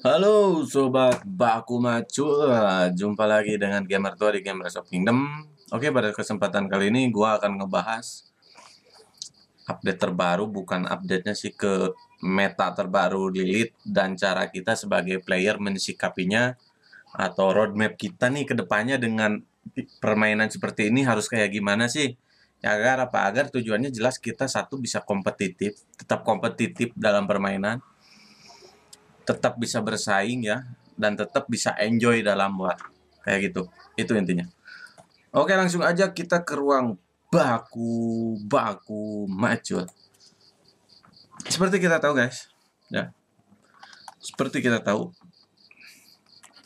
Halo sobat baku macul, eh, jumpa lagi dengan gamer tua di Gamers of Kingdom. Oke, pada kesempatan kali ini gua akan ngebahas update terbaru bukan update-nya sih ke meta terbaru Lilith dan cara kita sebagai player mensikapinya atau roadmap kita nih ke depannya dengan permainan seperti ini harus kayak gimana sih? Ya agar apa agar tujuannya jelas kita satu bisa kompetitif, tetap kompetitif dalam permainan tetap bisa bersaing ya dan tetap bisa enjoy dalam buat kayak gitu itu intinya oke langsung aja kita ke ruang baku baku macul seperti kita tahu guys ya seperti kita tahu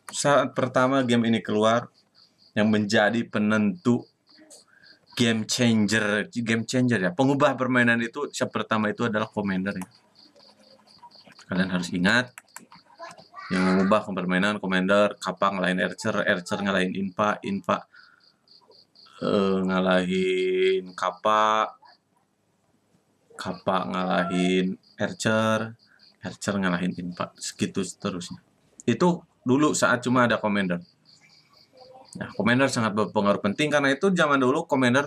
saat pertama game ini keluar yang menjadi penentu game changer game changer ya pengubah permainan itu siap pertama itu adalah commander ya kalian harus ingat yang mengubah permainan Commander, Kapang eh, ngalahin Archer, Archer ngalahin Inpa, Inpa uh, ngalahin kapak kapak ngalahin Archer, Archer ngalahin Inpa, segitu seterusnya. Itu dulu saat cuma ada Commander. Nah, Commander sangat berpengaruh penting karena itu zaman dulu Commander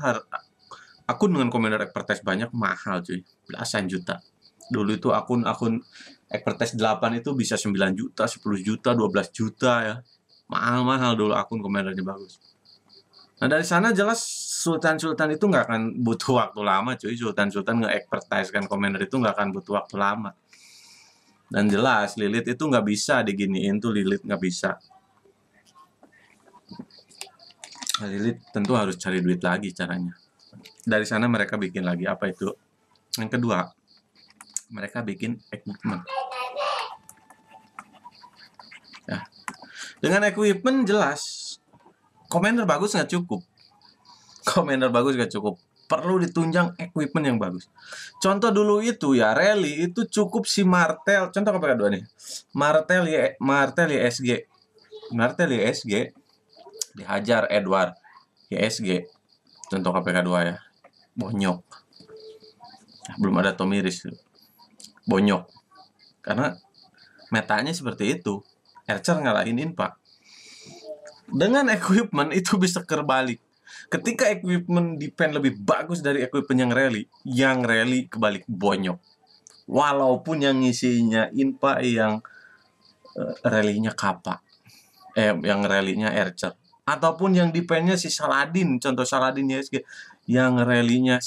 akun dengan Commander Expertise banyak mahal cuy, belasan juta dulu itu akun-akun expertise 8 itu bisa 9 juta, 10 juta, 12 juta ya. Mahal-mahal dulu akun yang bagus. Nah dari sana jelas sultan-sultan itu nggak akan butuh waktu lama cuy. Sultan-sultan nge-expertise kan komander itu nggak akan butuh waktu lama. Dan jelas lilit itu nggak bisa diginiin tuh lilit nggak bisa. Nah, Lilith tentu harus cari duit lagi caranya. Dari sana mereka bikin lagi apa itu? Yang kedua, mereka bikin equipment. Ya. Dengan equipment jelas, commander bagus nggak cukup. Commander bagus nggak cukup. Perlu ditunjang equipment yang bagus. Contoh dulu itu ya, rally itu cukup si Martel. Contoh apa kedua nih? Martel ya, Martel ya SG. Martel ya SG dihajar Edward ya sg. contoh KPK 2 ya bonyok belum ada Tomiris bonyok karena metanya seperti itu Ercer ngalahin Inpa dengan equipment itu bisa kebalik ketika equipment depend lebih bagus dari equipment yang rally yang rally kebalik bonyok walaupun yang isinya Inpa yang uh, rallynya Kapa eh yang rallynya Ercer ataupun yang dependnya si Saladin contoh Saladin ya yang rallynya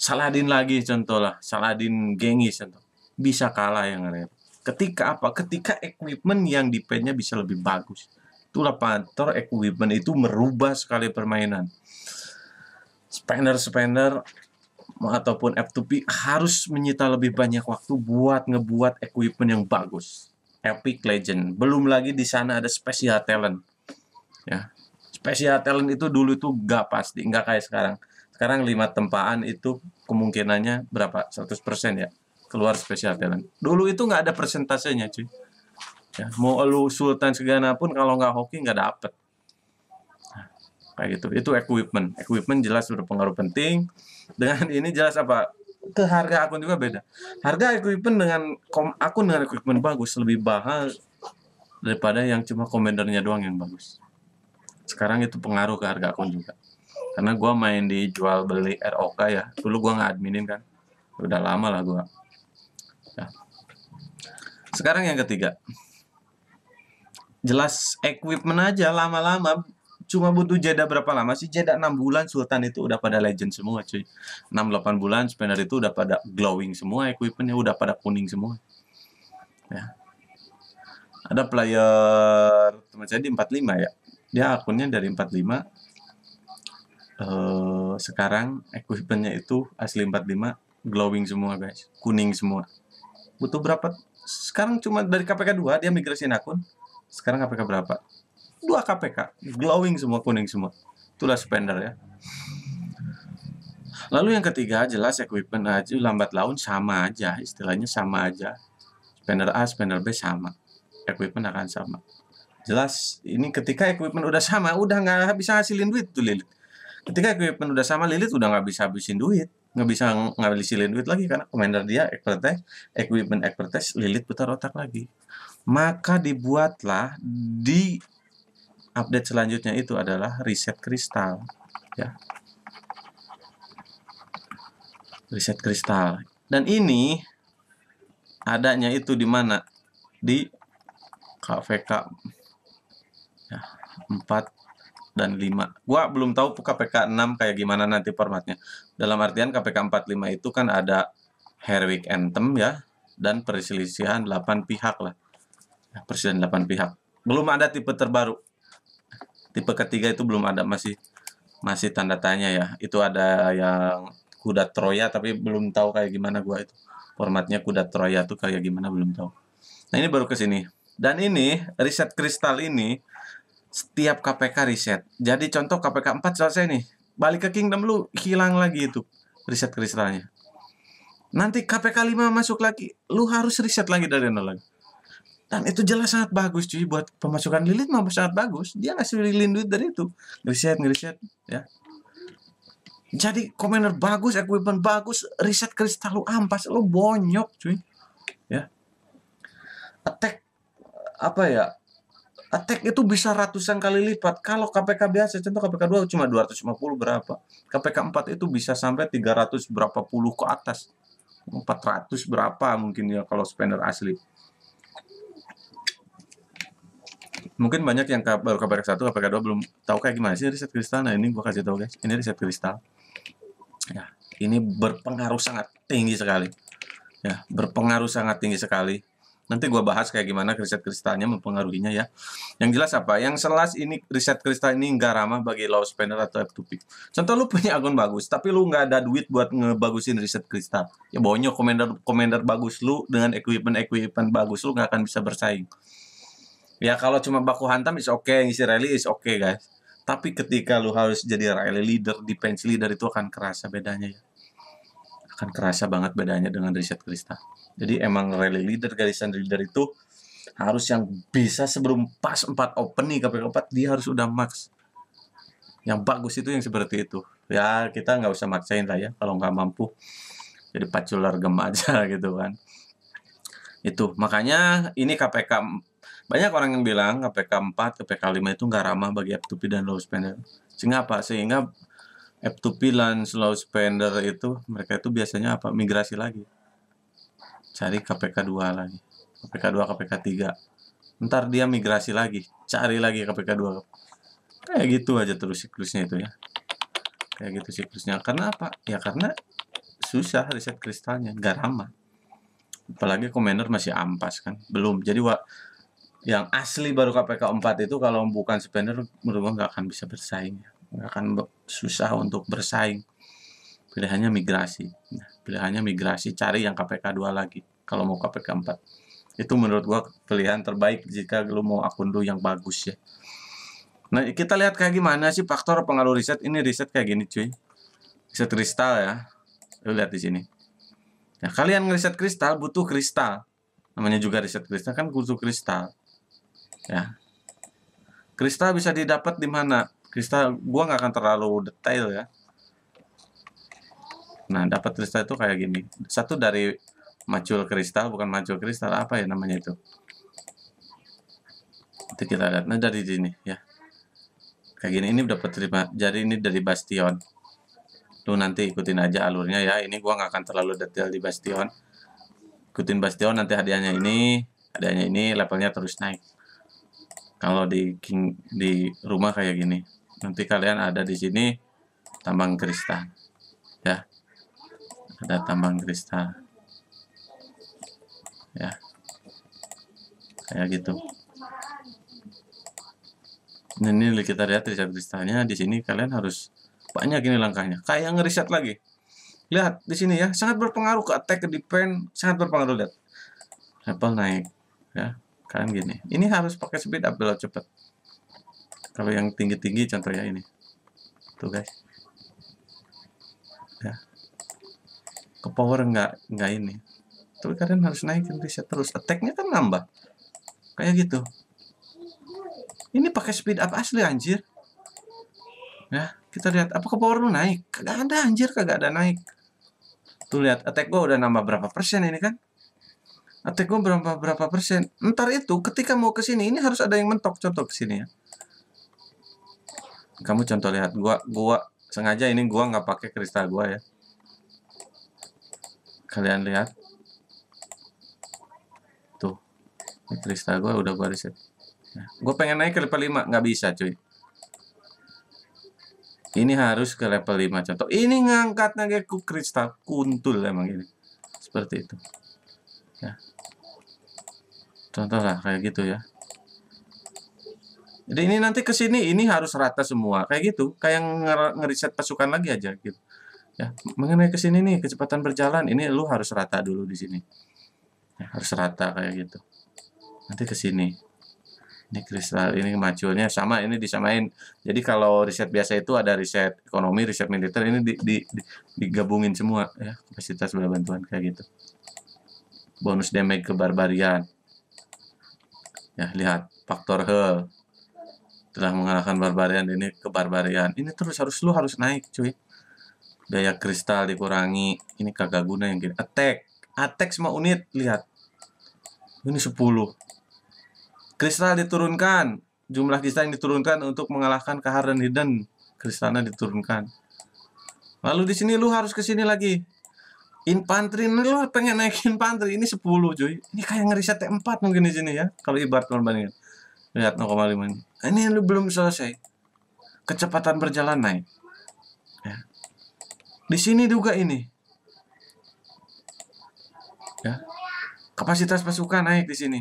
Saladin lagi contoh lah, Saladin Genghis contoh. Bisa kalah yang lain. Ketika apa? Ketika equipment yang di nya bisa lebih bagus. Itulah faktor equipment itu merubah sekali permainan. Spender-spender ataupun F2P harus menyita lebih banyak waktu buat ngebuat equipment yang bagus. Epic Legend. Belum lagi di sana ada special talent. Ya. Special talent itu dulu itu gak pasti, nggak kayak sekarang sekarang lima tempaan itu kemungkinannya berapa? 100% ya keluar spesial talent. Dulu itu nggak ada persentasenya cuy. Ya, mau lu Sultan segana pun kalau nggak hoki nggak dapet. Nah, kayak gitu. Itu equipment. Equipment jelas pengaruh penting. Dengan ini jelas apa? Ke harga akun juga beda. Harga equipment dengan akun dengan equipment bagus lebih mahal daripada yang cuma komendernya doang yang bagus. Sekarang itu pengaruh ke harga akun juga karena gue main di jual beli ROK ya dulu gue nggak adminin kan udah lama lah gue ya. Nah. sekarang yang ketiga jelas equipment aja lama-lama cuma butuh jeda berapa lama sih jeda 6 bulan Sultan itu udah pada legend semua cuy 6 8 bulan spinner itu udah pada glowing semua equipmentnya udah pada kuning semua ya ada player teman saya di 45 ya dia akunnya dari 45 uh, sekarang equipmentnya itu asli 45 glowing semua guys kuning semua butuh berapa sekarang cuma dari KPK 2 dia migrasiin akun sekarang KPK berapa dua KPK glowing semua kuning semua itulah spender ya lalu yang ketiga jelas equipment aja lambat laun sama aja istilahnya sama aja spender A spender B sama equipment akan sama jelas ini ketika equipment udah sama udah nggak bisa hasilin duit tuh lilit ketika equipment udah sama Lilith udah nggak bisa habisin duit nggak bisa ngabisin duit lagi karena commander dia expertise equipment expertise Lilith putar otak lagi maka dibuatlah di update selanjutnya itu adalah reset kristal ya riset kristal. Dan ini adanya itu di mana? Di KVK ya, 4 dan 5. Gua belum tahu KPK 6 kayak gimana nanti formatnya. Dalam artian KPK 45 itu kan ada Herwig Anthem ya dan perselisihan 8 pihak lah. Ya, perselisihan 8 pihak. Belum ada tipe terbaru. Tipe ketiga itu belum ada masih masih tanda tanya ya. Itu ada yang kuda Troya tapi belum tahu kayak gimana gua itu. Formatnya kuda Troya tuh kayak gimana belum tahu. Nah, ini baru ke sini. Dan ini riset kristal ini setiap KPK riset. Jadi contoh KPK 4 selesai nih, balik ke Kingdom lu hilang lagi itu riset kristalnya. Nanti KPK 5 masuk lagi, lu harus riset lagi dari nol lagi. Dan itu jelas sangat bagus cuy buat pemasukan lilin mah sangat bagus. Dia ngasih lilin duit dari itu. Riset, ngeriset ya. Jadi komener bagus, equipment bagus, riset kristal lu ampas, lu bonyok cuy. Ya. Attack apa ya? attack itu bisa ratusan kali lipat. Kalau KPK biasa, contoh KPK 2 cuma 250 berapa. KPK 4 itu bisa sampai 300 berapa puluh ke atas. 400 berapa mungkin ya kalau spender asli. Mungkin banyak yang baru KPK 1, KPK 2 belum tahu kayak gimana sih riset kristal. Nah ini gue kasih tahu guys, ini riset kristal. Ya, ini berpengaruh sangat tinggi sekali. Ya, berpengaruh sangat tinggi sekali Nanti gue bahas kayak gimana riset kristalnya mempengaruhinya ya. Yang jelas apa? Yang selas ini riset kristal ini nggak ramah bagi low spender atau F2P. Contoh lu punya akun bagus, tapi lu nggak ada duit buat ngebagusin riset kristal. Ya bonyok komender komender bagus lu dengan equipment equipment bagus lu nggak akan bisa bersaing. Ya kalau cuma baku hantam is oke, okay, ngisi rally is oke okay, guys. Tapi ketika lu harus jadi rally leader, defense leader itu akan kerasa bedanya ya akan kerasa banget bedanya dengan riset Krista. Jadi emang rally leader, garisan leader itu harus yang bisa sebelum pas 4 open nih KPK 4 dia harus udah max. Yang bagus itu yang seperti itu. Ya kita nggak usah maksain lah ya kalau nggak mampu. Jadi pacular gem aja gitu kan. Itu makanya ini KPK banyak orang yang bilang KPK 4, KPK 5 itu nggak ramah bagi F2P dan low spender. Sehingga apa? Sehingga F2P dan slow spender itu mereka itu biasanya apa migrasi lagi cari KPK 2 lagi KPK 2 KPK 3 ntar dia migrasi lagi cari lagi KPK 2 kayak gitu aja terus siklusnya itu ya kayak gitu siklusnya karena apa ya karena susah riset kristalnya gak ramah apalagi commander masih ampas kan belum jadi wa yang asli baru KPK 4 itu kalau bukan spender menurut gua nggak akan bisa bersaing ya nggak akan susah untuk bersaing. Pilihannya migrasi. Nah, pilihannya migrasi cari yang KPK 2 lagi kalau mau KPK 4. Itu menurut gua pilihan terbaik jika lu mau akun lu yang bagus ya. Nah, kita lihat kayak gimana sih faktor pengaruh riset. Ini riset kayak gini, cuy. Riset kristal ya. Lu lihat di sini. Nah, kalian ngeriset kristal butuh kristal. Namanya juga riset kristal kan butuh kristal. Ya. Kristal bisa didapat di mana? Kristal, gua nggak akan terlalu detail ya nah dapat kristal itu kayak gini satu dari macul kristal bukan macul kristal apa ya namanya itu itu kita lihat nah dari sini ya kayak gini ini dapat terima jadi ini dari bastion tuh nanti ikutin aja alurnya ya ini gua nggak akan terlalu detail di bastion ikutin bastion nanti hadiahnya ini hadiahnya ini levelnya terus naik kalau di king di rumah kayak gini nanti kalian ada di sini tambang kristal ya ada tambang kristal ya kayak gitu ini kita lihat riset kristalnya di sini kalian harus banyak ini langkahnya kayak ngeriset lagi lihat di sini ya sangat berpengaruh ke attack ke defense sangat berpengaruh lihat level naik ya kalian gini ini harus pakai speed up cepat kalau yang tinggi-tinggi contohnya ini tuh guys ya ke power nggak nggak ini tapi kalian harus naikin riset terus attacknya kan nambah kayak gitu ini pakai speed up asli anjir ya kita lihat apa ke power lu naik kagak ada anjir kagak ada naik tuh lihat attack gua udah nambah berapa persen ini kan attack gua berapa berapa persen ntar itu ketika mau ke sini ini harus ada yang mentok contoh ke sini ya kamu contoh lihat gua gua sengaja ini gua nggak pakai kristal gua ya kalian lihat tuh ini kristal gua udah gua riset nah, gua pengen naik ke level 5 nggak bisa cuy ini harus ke level 5 contoh ini ngangkatnya kayak kristal kuntul emang ini seperti itu ya contoh lah kayak gitu ya jadi ini nanti ke sini ini harus rata semua kayak gitu, kayak ngeriset pasukan lagi aja gitu. Ya, mengenai ke sini nih kecepatan berjalan ini lu harus rata dulu di sini. Ya, harus rata kayak gitu. Nanti ke sini. Ini kristal ini maculnya sama ini disamain. Jadi kalau riset biasa itu ada riset ekonomi, riset militer ini di, di, di, digabungin semua ya kapasitas bela bantuan kayak gitu. Bonus damage ke barbarian. Ya, lihat faktor he telah mengalahkan barbarian ini ke barbarian ini terus harus lu harus naik cuy daya kristal dikurangi ini kagak guna yang gini attack attack semua unit lihat ini 10 kristal diturunkan jumlah kristal yang diturunkan untuk mengalahkan kahar dan hidden kristalnya diturunkan lalu di sini lu harus ke sini lagi infanteri ini lu pengen naikin infanteri ini 10 cuy ini kayak ngeriset T4 mungkin di sini ya kalau ibarat perbandingan Lihat 0,5. Ini ini lu belum selesai. Kecepatan berjalan naik. Ya. Di sini juga ini. Ya. Kapasitas pasukan naik di sini.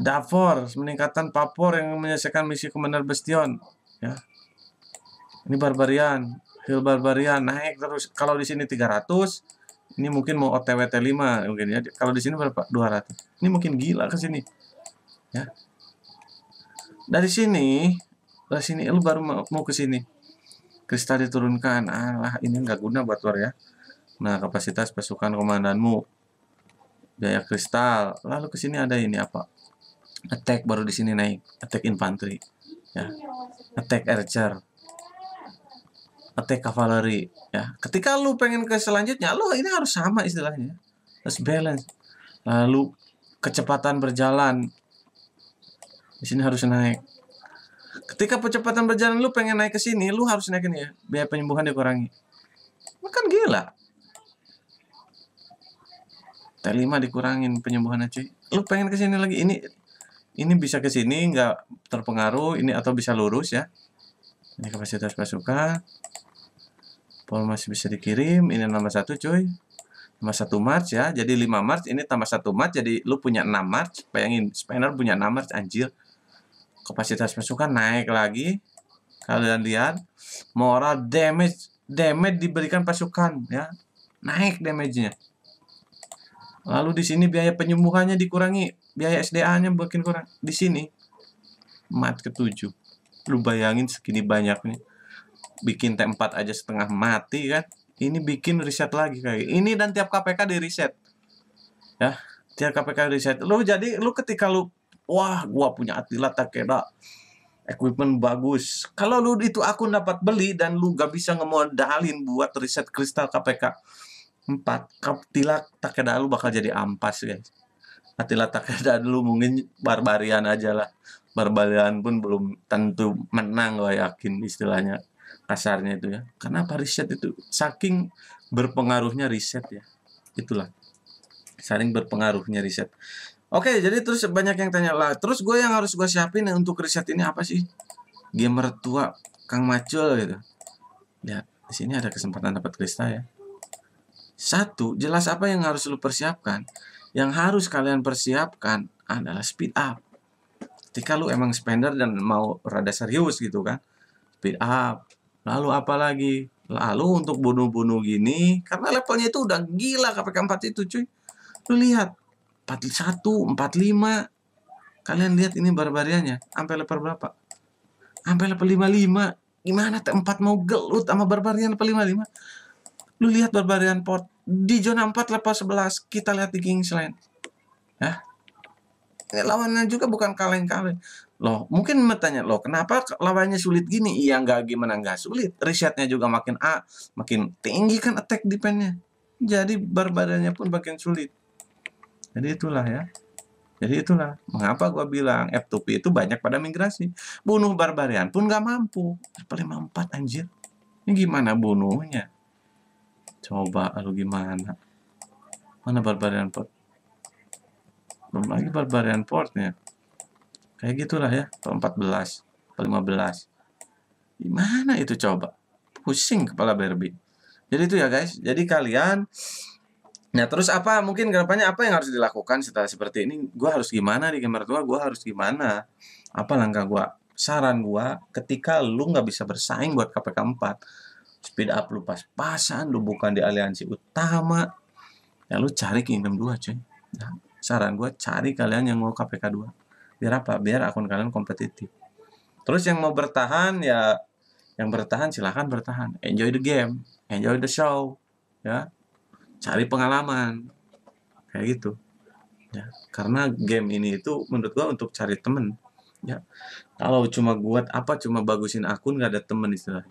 Davor, meningkatan Papor yang menyelesaikan misi Komandan Bestion. Ya. Ini Barbarian, Hill Barbarian naik terus. Kalau di sini 300, ini mungkin mau OTW T5 mungkin ya. Kalau di sini berapa? 200. Ini mungkin gila ke sini. Ya. Dari sini, dari sini lu baru mau ke sini. Kristal diturunkan. Alah, ini nggak guna buat war ya. Nah, kapasitas pasukan komandanmu. biaya kristal. Lalu ke sini ada ini apa? Attack baru di sini naik. Attack infantry. Ya. Attack archer attack cavalry ya ketika lu pengen ke selanjutnya lu ini harus sama istilahnya harus balance lalu kecepatan berjalan di sini harus naik. Ketika percepatan berjalan lu pengen naik ke sini, lu harus naikin ya. Biaya penyembuhan dikurangi. Makan gila. T5 dikurangin penyembuhan cuy. Lu pengen ke sini lagi. Ini ini bisa ke sini nggak terpengaruh, ini atau bisa lurus ya. Ini kapasitas pasukan. Pol masih bisa dikirim, ini nomor satu cuy. Nomor satu March ya, jadi 5 March, ini tambah satu March, jadi lu punya 6 March. Bayangin, Spanner punya 6 March, anjir kapasitas pasukan naik lagi kalian lihat moral damage damage diberikan pasukan ya naik damage-nya lalu di sini biaya penyembuhannya dikurangi biaya SDA-nya makin kurang di sini mat ketujuh lu bayangin segini banyaknya bikin T4 aja setengah mati kan ini bikin riset lagi kayak ini dan tiap KPK di riset ya tiap KPK di riset lu jadi lu ketika lu wah gua punya Attila Takeda equipment bagus. Kalau lu itu akun dapat beli dan lu gak bisa ngemodalin buat riset kristal KPK 4, Attila Takeda lu bakal jadi ampas guys. Attila Takeda dulu mungkin barbarian aja lah. Barbarian pun belum tentu menang gue yakin istilahnya kasarnya itu ya. Karena apa riset itu saking berpengaruhnya riset ya. Itulah. Saling berpengaruhnya riset. Oke, jadi terus banyak yang tanya lah. Terus gue yang harus gue siapin untuk riset ini apa sih? Gamer tua Kang Macul gitu. Ya, di sini ada kesempatan dapat kristal ya. Satu, jelas apa yang harus lu persiapkan. Yang harus kalian persiapkan adalah speed up. Ketika lu emang spender dan mau rada serius gitu kan. Speed up. Lalu apa lagi? Lalu untuk bunuh-bunuh gini, karena levelnya itu udah gila KPK 4 itu cuy. Lu lihat, 41, 45. Kalian lihat ini barbariannya. Sampai level berapa? Sampai level 55. Gimana T4 mau gelut sama barbarian level 55? Lu lihat barbarian port Di zona 4 level 11. Kita lihat di Kingsland. Ya. Ini lawannya juga bukan kaleng-kaleng. Loh, mungkin bertanya, loh kenapa lawannya sulit gini? Iya, nggak gimana, nggak sulit. risetnya juga makin A, makin tinggi kan attack defense-nya. Jadi barbarannya pun makin sulit. Jadi itulah ya. Jadi itulah mengapa gua bilang F2P itu banyak pada migrasi. Bunuh barbarian pun gak mampu. Level 54 anjir. Ini gimana bunuhnya? Coba lu gimana? Mana barbarian port? Belum lagi barbarian portnya. Kayak gitulah ya, level 14, lima 15. Gimana itu coba? Pusing kepala Barbie. Jadi itu ya guys. Jadi kalian Nah terus apa mungkin kenapanya apa yang harus dilakukan setelah seperti ini? Gue harus gimana di kamar tua? Gue harus gimana? Apa langkah gue? Saran gue, ketika lu nggak bisa bersaing buat KPK 4, speed up lu pas-pasan, lu bukan di aliansi utama, ya lu cari Kingdom 2 cuy. Nah, saran gue cari kalian yang mau KPK 2. Biar apa? Biar akun kalian kompetitif. Terus yang mau bertahan ya yang bertahan silahkan bertahan. Enjoy the game, enjoy the show, ya cari pengalaman kayak gitu ya karena game ini itu menurut gua untuk cari temen ya kalau cuma buat apa cuma bagusin akun gak ada temen istilahnya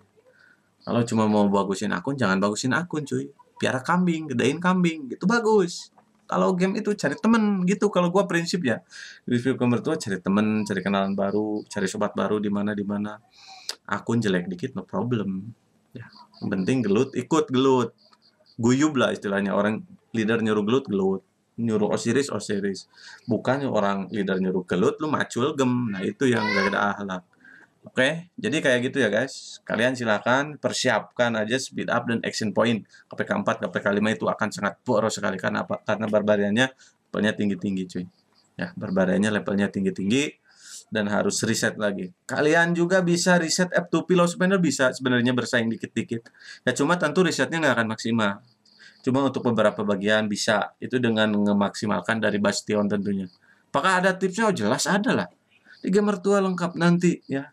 kalau cuma mau bagusin akun jangan bagusin akun cuy piara kambing gedein kambing gitu bagus kalau game itu cari temen gitu kalau gua prinsip ya review kamar tua cari temen cari kenalan baru cari sobat baru di mana di mana akun jelek dikit no problem ya penting gelut ikut gelut guyub lah istilahnya orang leader nyuruh gelut gelut nyuruh Osiris Osiris bukan orang leader nyuruh gelut lu macul gem nah itu yang gak ada ahlak oke jadi kayak gitu ya guys kalian silahkan persiapkan aja speed up dan action point KPK 4 KPK 5 itu akan sangat boros sekali kan apa karena barbariannya levelnya tinggi-tinggi cuy ya barbariannya levelnya tinggi-tinggi dan harus riset lagi. Kalian juga bisa riset F2P low spender bisa sebenarnya bersaing dikit-dikit. Ya cuma tentu risetnya nggak akan maksimal. Cuma untuk beberapa bagian bisa itu dengan memaksimalkan dari Bastion tentunya. Apakah ada tipsnya? Oh, jelas ada lah. gamer tua lengkap nanti ya.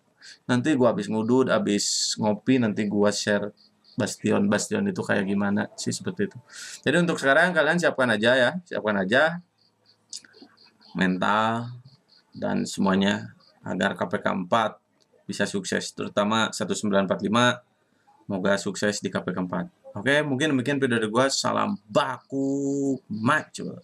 Nanti gua habis ngudut, habis ngopi nanti gua share bastion bastion itu kayak gimana sih seperti itu. Jadi untuk sekarang kalian siapkan aja ya, siapkan aja mental dan semuanya agar KPK 4 bisa sukses terutama 1945 semoga sukses di KPK 4. Oke, mungkin demikian video dari gue salam baku maju.